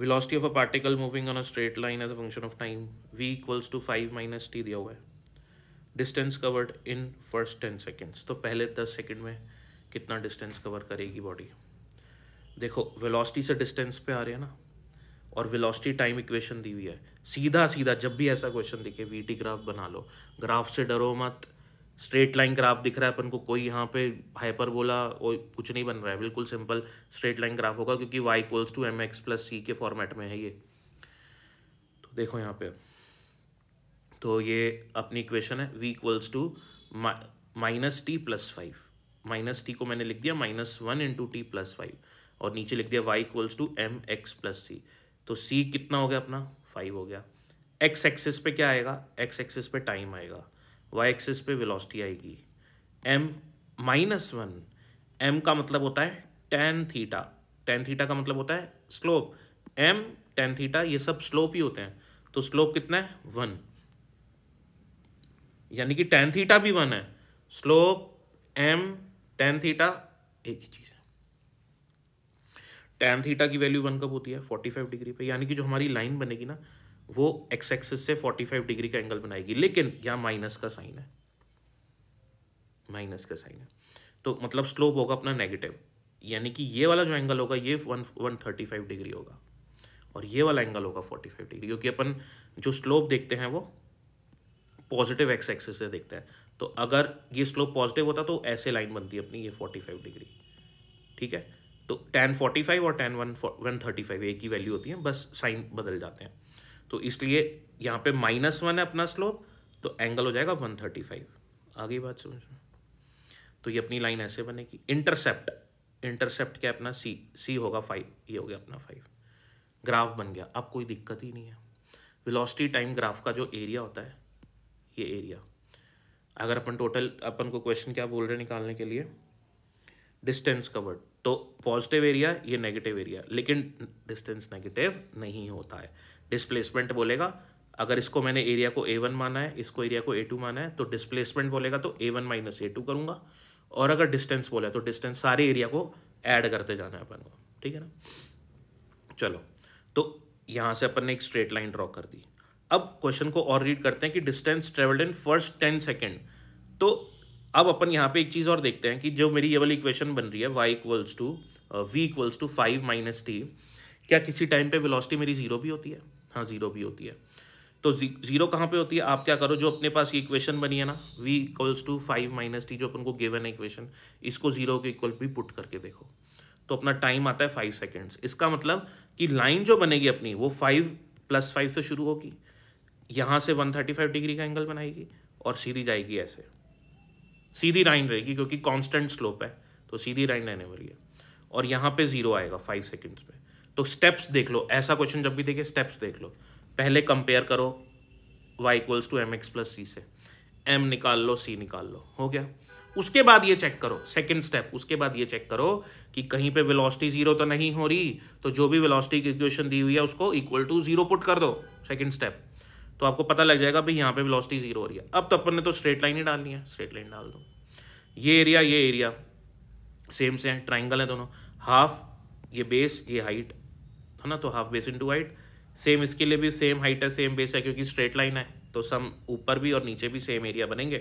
velocity of a particle moving on a straight line as a function of time v equals to five minus t दिया हुआ है distance covered in first ten seconds तो पहले दस सेकेंड में कितना डिस्टेंस कवर करेगी बॉडी देखो वेलोसिटी से डिस्टेंस पे आ रहे हैं ना और वेलोसिटी टाइम इक्वेशन दी हुई है सीधा सीधा जब भी ऐसा क्वेश्चन दिखे टी ग्राफ बना लो ग्राफ से डरो मत स्ट्रेट लाइन ग्राफ दिख रहा है अपन को कोई यहाँ पे हाइपर बोला कुछ नहीं बन रहा है बिल्कुल सिंपल स्ट्रेट लाइन ग्राफ होगा क्योंकि y equals to m x plus c के फॉर्मेट में है ये तो देखो यहाँ पे तो ये अपनी इक्वेशन है v equals to minus t plus five minus t को मैंने लिख दिया minus one into t plus five और नीचे लिख दिया y equals to m x plus c तो सी कितना हो गया अपना फाइव हो गया एक्स एक्सिस पे क्या आएगा एक्स एक्सिस पे टाइम आएगा वाई एक्सिस पे वेलोसिटी आएगी एम माइनस वन एम का मतलब होता है टेन थीटा टेन थीटा का मतलब होता है स्लोप एम टेन थीटा ये सब स्लोप ही होते हैं तो स्लोप कितना है वन यानी कि टेन थीटा भी वन है स्लोप एम टेन थीटा एक ही चीज़ है टेन थीटा की वैल्यू वन कब होती है फोर्टी फाइव डिग्री पे यानी कि जो हमारी लाइन बनेगी ना वो एक्स एक्सेस से 45 डिग्री का एंगल बनाएगी लेकिन यहाँ माइनस का साइन है माइनस का साइन है तो मतलब स्लोप होगा अपना नेगेटिव यानी कि ये वाला जो एंगल होगा ये one one thirty five degree होगा और ये वाला एंगल होगा फोर्टी फाइव डिग्री क्योंकि अपन जो स्लोप देखते हैं वो पॉजिटिव एक्स एक्सेस से देखते हैं तो अगर ये स्लोप पॉजिटिव होता तो ऐसे लाइन बनती है अपनी ये फोर्टी फाइव डिग्री ठीक है तो टेन फोर्टी फाइव और tan one one thirty five एक ही वैल्यू होती है बस साइन बदल जाते हैं तो इसलिए यहाँ पे माइनस वन है अपना स्लोप तो एंगल हो जाएगा वन थर्टी फाइव आगे बात समझ में तो ये अपनी लाइन ऐसे बनेगी इंटरसेप्ट इंटरसेप्ट क्या अपना सी सी होगा फाइव ये हो गया अपना फाइव ग्राफ बन गया अब कोई दिक्कत ही नहीं है विलोसिटी टाइम ग्राफ का जो एरिया होता है ये एरिया अगर अपन टोटल अपन को क्वेश्चन क्या बोल रहे निकालने के लिए डिस्टेंस कवर्ड तो पॉजिटिव एरिया ये नेगेटिव एरिया लेकिन डिस्टेंस नेगेटिव नहीं होता है डिस्प्लेसमेंट बोलेगा अगर इसको मैंने एरिया को ए वन माना है इसको एरिया को ए टू माना है तो डिस्प्लेसमेंट बोलेगा तो A one minus A two करूंगा और अगर डिस्टेंस बोला तो डिस्टेंस सारे एरिया को ऐड करते जाना है अपन को ठीक है ना चलो तो यहाँ से अपन ने एक स्ट्रेट लाइन ड्रॉ कर दी अब क्वेश्चन को और रीड करते हैं कि distance travelled in first ten second तो अब अपन यहाँ पे एक चीज़ और देखते हैं कि जो मेरी ये वाली इक्वेशन बन रही है y equals to v equals to five minus t क्या किसी टाइम पे वेलोसिटी मेरी जीरो भी होती है हाँ ज़ीरो भी होती है तो ज़ीरो कहाँ पे होती है आप क्या करो जो अपने पास ये इक्वेशन बनी है ना v equals to five minus t जो अपन को गिवन है इक्वेशन इसको ज़ीरो के इक्वल भी पुट करके देखो तो अपना टाइम आता है फाइव सेकेंड्स इसका मतलब कि लाइन जो बनेगी अपनी वो फाइव प्लस फाइव से शुरू होगी यहाँ से वन थर्टी फाइव डिग्री का एंगल बनाएगी और सीधी जाएगी ऐसे सीधी लाइन रहेगी क्योंकि कॉन्स्टेंट स्लोप है तो सीधी लाइन रहने वाली है और यहाँ पे ज़ीरो आएगा फाइव सेकेंड्स पर तो स्टेप्स देख लो ऐसा क्वेश्चन जब भी देखे स्टेप्स देख लो पहले कंपेयर करो y equals to m x plus c से m निकाल लो c निकाल लो हो गया उसके बाद ये चेक करो सेकंड स्टेप उसके बाद ये चेक करो कि कहीं पे वेलोसिटी जीरो तो नहीं हो रही तो जो भी वेलोसिटी की इक्वेशन दी हुई है उसको इक्वल टू जीरो पुट कर दो सेकंड स्टेप तो आपको पता लग जाएगा भाई यहाँ पे वेलोसिटी जीरो हो रही है अब तो अपन ने तो स्ट्रेट लाइन ही डालनी है स्ट्रेट लाइन डाल दो ये एरिया ये एरिया सेम से ट्राइंगल है दोनों हाफ ये बेस ये हाइट है ना तो half base into height same इसके लिए भी सेम हाइट है सेम बेस है क्योंकि स्ट्रेट लाइन है तो सम ऊपर भी और नीचे भी सेम एरिया बनेंगे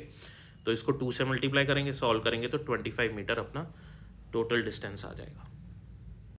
तो इसको टू से मल्टीप्लाई करेंगे सॉल्व करेंगे तो ट्वेंटी फाइव मीटर अपना टोटल डिस्टेंस आ जाएगा